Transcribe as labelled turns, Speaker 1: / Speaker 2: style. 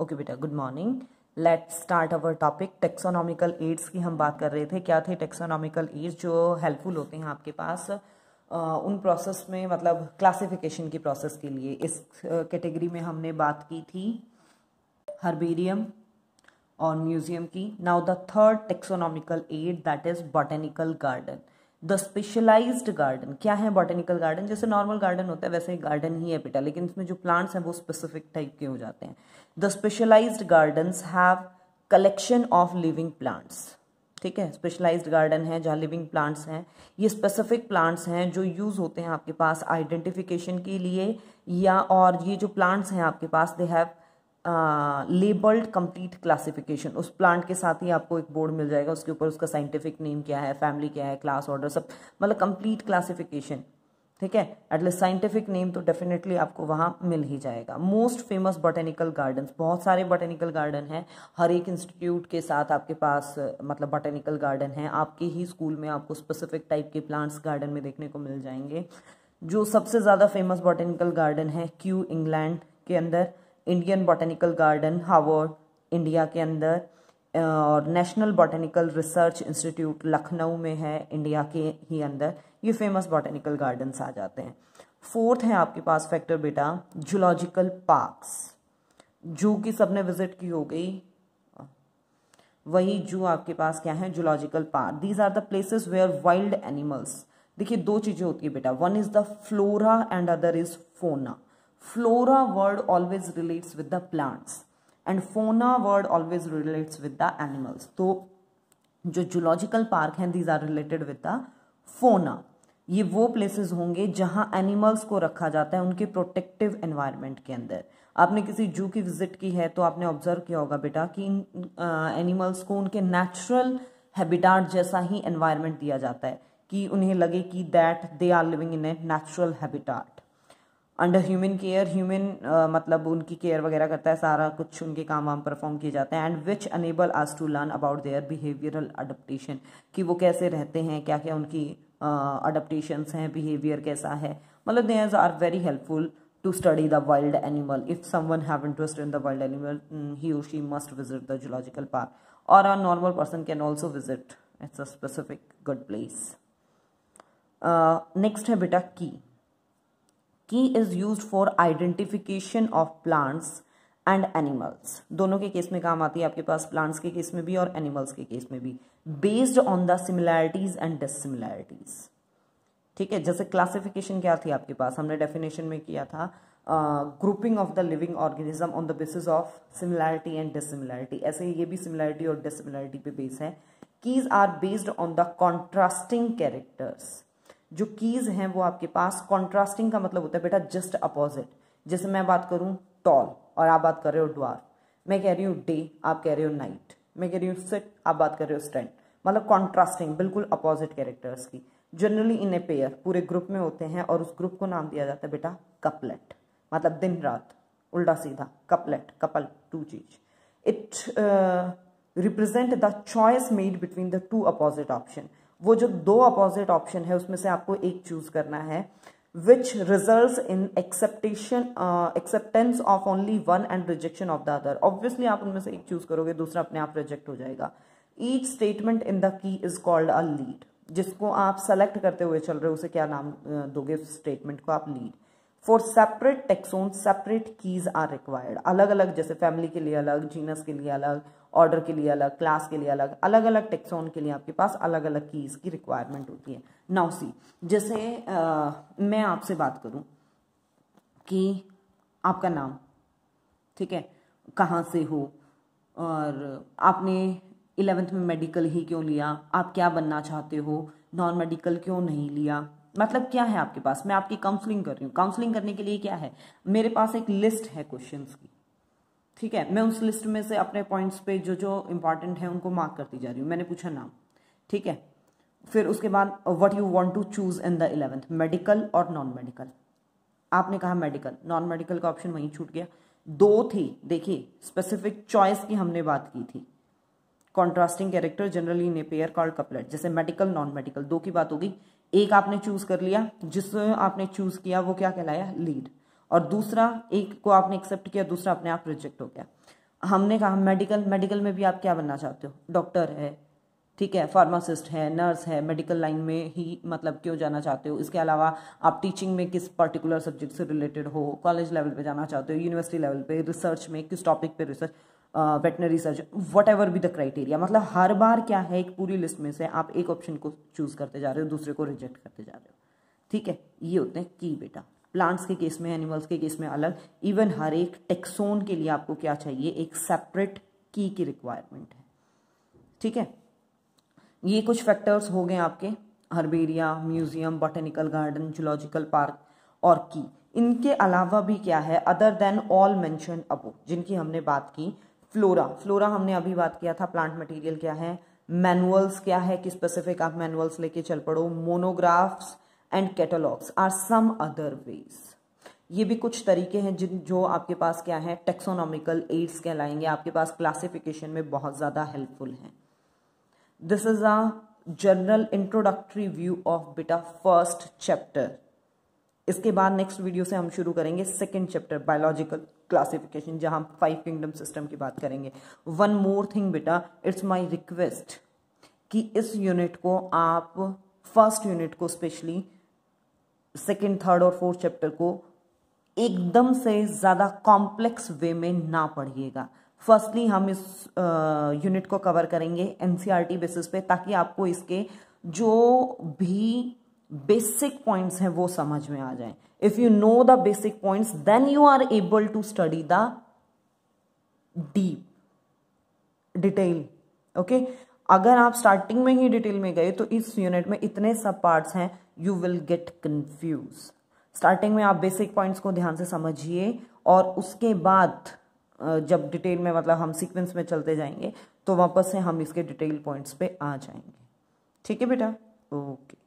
Speaker 1: Okay बेटा good morning let start our topic taxonomical aids की हम बात कर रहे थे क्या थे टेक्सोनॉमिकल एड्स जो हेल्पफुल होते हैं आपके पास uh, उन प्रोसेस में मतलब क्लासिफिकेशन की प्रोसेस के लिए इस कैटेगरी में हमने बात की थी हर्बेरियम और म्यूजियम की now the third taxonomical aid that is botanical garden the specialise garden क्या है बॉटेनिकल गार्डन जैसे नॉर्मल गार्डन होता है वैसे एक गार्डन ही है बेटा लेकिन इसमें जो प्लांट्स हैं वो स्पेसिफिक टाइप के हो जाते हैं the specialise garden have collection of living plants ठीक है स्पेशलाइज्ड गार्डन है जहाँ लिविंग प्लांट्स हैं ये स्पेसिफिक प्लांट्स हैं जो यूज़ होते हैं आपके पास आइडेंटिफिकेशन के लिए या और ये जो प्लांट्स हैं आपके पास they have labelled complete classification उस प्लांट के साथ ही आपको एक बोर्ड मिल जाएगा उसके ऊपर उसका साइंटिफिक नेम क्या है फैमिली क्या है क्लास ऑर्डर सब मतलब कंप्लीट क्लासिफिकेशन ठीक है एटलीस्ट साइंटिफिक नेम तो डेफिनेटली आपको वहाँ मिल ही जाएगा मोस्ट फेमस बॉटेनिकल गार्डन बहुत सारे बॉटेनिकल गार्डन हैं हर एक इंस्टीट्यूट के साथ आपके पास मतलब बॉटेनिकल गार्डन है आपके ही स्कूल में आपको स्पेसिफिक टाइप के प्लांट्स गार्डन में देखने को मिल जाएंगे जो सबसे ज़्यादा फेमस बॉटेनिकल गार्डन है क्यू इंग्लैंड के अंदर Indian botanical garden Howrah India के अंदर और national botanical research institute Lucknow में है इंडिया के ही अंदर ये फेमस बॉटनिकल गार्डन्स आ जाते हैं फोर्थ है आपके पास फैक्टर बेटा जूलॉजिकल पार्क्स जू की सबने विजिट की हो गई वही जू आपके पास क्या है zoological park these are the places where wild animals देखिए दो चीज़ें होती है बेटा one is the flora and other is fauna Flora word always relates with the plants and fauna word always relates with the animals तो जो zoological park हैं these are related with the fauna ये वो places होंगे जहाँ animals को रखा जाता है उनके प्रोटेक्टिव एनवायरनमेंट के अंदर आपने किसी जू की विजिट की है तो आपने ऑब्जर्व किया होगा बेटा कि इन एनिमल्स को उनके नेचुरल हैबिटाट जैसा ही एनवायरनमेंट दिया जाता है कि उन्हें लगे कि that they are living in a natural habitat under human care human मतलब उनकी केयर वगैरह करता है सारा कुछ उनके काम वाम परफॉर्म किए जाते हैं and which enable us to learn about their behavioural adaptation कि वो कैसे रहते हैं क्या क्या उनकी अडप्टेशंस uh, हैं बिहेवियर कैसा है मतलब there are very helpful to study the wild animal if someone have interest in the world animal he or she must visit the zoological park or a normal person can also visit it's a specific good place next है बेटा key key is use for identification of plants and animals दोनों के case में काम आती है आपके पास plants के केस में भी और एनिमल्स के केस में भी based on the similarities and dissimilarities ठीक है जैसे क्लासिफिकेशन क्या थी आपके पास हमने डेफिनेशन में किया था grouping of the living organism on the basis of similarity and dissimilarity ऐसे ये भी सिमिलैरिटी और डिसिमिलैरिटी पे बेस है keys are based on the contrasting characters जो कीज़ हैं वो आपके पास कॉन्ट्रास्टिंग का मतलब होता है बेटा जस्ट अपोजिट जैसे मैं बात करूँ टॉल और आप बात कर रहे हो ड्वार मैं कह रही हूँ डे आप कह रहे हो नाइट मैं कह रही हूँ सिट आप बात कर रहे हो स्टैंड मतलब कॉन्ट्रास्टिंग बिल्कुल opposite characters key generally in a pair पूरे ग्रुप में होते हैं और उस ग्रुप को नाम दिया जाता है बेटा कपलेट मतलब दिन रात उल्टा सीधा कपलेट कपल टू चीज it represent the choice made between the two opposite option वो जो दो अपोजिट ऑप्शन है उसमें से आपको एक चूज करना है which result in expectation acceptance of only one and rejection of the other obviously आप उनमें से एक चूज करोगे दूसरा अपने आप रिजेक्ट हो जाएगा each statement in the key is called a lead जिसको आप सेलेक्ट करते हुए चल रहे हो उसे क्या नाम uh, दोगे उस स्टेटमेंट को आप lead for separate taxon separate keys are required अलग अलग जैसे फैमिली के लिए अलग जीनस के लिए अलग ऑर्डर के लिए अलग क्लास के लिए अलग अलग अलग टेक्सोन के लिए आपके पास अलग अलग कीज की रिक्वायरमेंट होती है नाउ सी जैसे आ, मैं आपसे बात करूं कि आपका नाम ठीक है कहाँ से हो और आपने इलेवेंथ में मेडिकल ही क्यों लिया आप क्या बनना चाहते हो नॉन मेडिकल क्यों नहीं लिया मतलब क्या है आपके पास मैं आपकी काउंसलिंग कर रही हूँ काउंसलिंग करने के लिए क्या है मेरे पास एक लिस्ट है क्वेश्चन की ठीक है मैं उस लिस्ट में से अपने पॉइंट्स पे जो जो इंपॉर्टेंट है उनको मार्क करती जा रही हूँ मैंने पूछा नाम ठीक है फिर उसके बाद what you want to choose in the eleventh medical और नॉन मेडिकल आपने कहा मेडिकल नॉन मेडिकल का ऑप्शन वहीं छूट गया दो थी देखिए स्पेसिफिक चॉइस की हमने बात की थी कॉन्ट्रास्टिंग कैरेक्टर जनरली ने पेयर कॉल्ड कपलेट जैसे मेडिकल नॉन मेडिकल दो की बात होगी एक आपने चूज कर लिया जिस आपने चूज किया वो क्या कहलाया लीड और दूसरा एक को आपने एक्सेप्ट किया दूसरा अपने आप रिजेक्ट हो गया हमने कहा मेडिकल मेडिकल में भी आप क्या बनना चाहते हो डॉक्टर है ठीक है फार्मासिस्ट है नर्स है मेडिकल लाइन में ही मतलब क्यों जाना चाहते हो इसके अलावा आप टीचिंग में किस पर्टिकुलर सब्जेक्ट से रिलेटेड हो कॉलेज लेवल पे जाना चाहते हो यूनिवर्सिटी लेवल पे रिसर्च में किस टॉपिक पे research veterinary surgeon whatever be the criteria मतलब हर बार क्या है एक पूरी लिस्ट में से आप एक ऑप्शन को चूज करते जा रहे हो दूसरे को रिजेक्ट करते जा रहे हो ठीक है ये होते हैं की बेटा प्लांट्स के केस में एनिमल्स के केस में अलग इवन हर एक टेक्सोन के लिए आपको क्या चाहिए एक सेपरेट की की रिक्वायरमेंट है ठीक है ये कुछ फैक्टर्स हो गए आपके herbaria museum botanical garden zoological park और की इनके अलावा भी क्या है other than all mention above जिनकी हमने बात की फ्लोरा फ्लोरा हमने अभी बात किया था प्लांट मटेरियल क्या है मैनुअल्स क्या है कि स्पेसिफिक आप मैनुअल्स लेके चल पड़ो monographs and catalogues are some other ways ये भी कुछ तरीके हैं जिन जो आपके पास क्या है टेक्सोनॉमिकल एड्स कहलाएंगे आपके पास क्लासिफिकेशन में बहुत ज़्यादा हेल्पफुल हैं this is a general introductory view of बिटा फर्स्ट चैप्टर इसके बाद नेक्स्ट वीडियो से हम शुरू करेंगे सेकेंड चैप्टर बायोलॉजिकल क्लासिफिकेशन जहाँ हम फाइव किंगडम सिस्टम की बात करेंगे वन मोर थिंग बेटा इट्स माई रिक्वेस्ट कि इस यूनिट को आप फर्स्ट यूनिट को स्पेशली सेकेंड थर्ड और फोर्थ चैप्टर को एकदम से ज़्यादा कॉम्प्लेक्स वे में ना पढ़िएगा फर्स्टली हम इस यूनिट को कवर करेंगे एन बेसिस e पे ताकि आपको इसके जो भी बेसिक पॉइंट्स हैं वो समझ में आ जाएं if you know the basic points then you are able to study the deep detail okay okay? अगर आप स्टार्टिंग में ही डिटेल में गए तो इस यूनिट में इतने सब पार्ट्स हैं you will get confuse starting में आप बेसिक पॉइंट्स को ध्यान से समझिए और उसके बाद जब डिटेल में मतलब हम सीक्वेंस में चलते जाएंगे तो वापस से हम इसके डिटेल पॉइंट्स पे आ जाएंगे ठीक है बेटा ओके